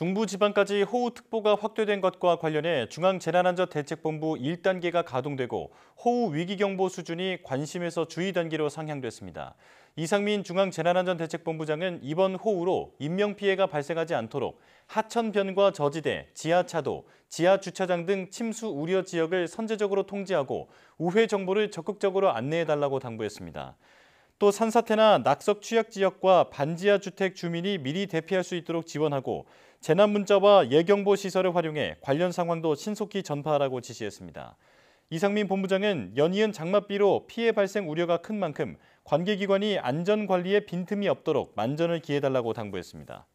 중부지방까지 호우특보가 확대된 것과 관련해 중앙재난안전대책본부 1단계가 가동되고 호우위기경보 수준이 관심에서 주의 단계로 상향됐습니다. 이상민 중앙재난안전대책본부장은 이번 호우로 인명피해가 발생하지 않도록 하천변과 저지대, 지하차도, 지하주차장 등 침수 우려 지역을 선제적으로 통제하고 우회 정보를 적극적으로 안내해달라고 당부했습니다. 또 산사태나 낙석 취약 지역과 반지하 주택 주민이 미리 대피할 수 있도록 지원하고 재난 문자와 예경보 시설을 활용해 관련 상황도 신속히 전파하라고 지시했습니다. 이상민 본부장은 연이은 장맛비로 피해 발생 우려가 큰 만큼 관계기관이 안전 관리에 빈틈이 없도록 만전을 기해달라고 당부했습니다.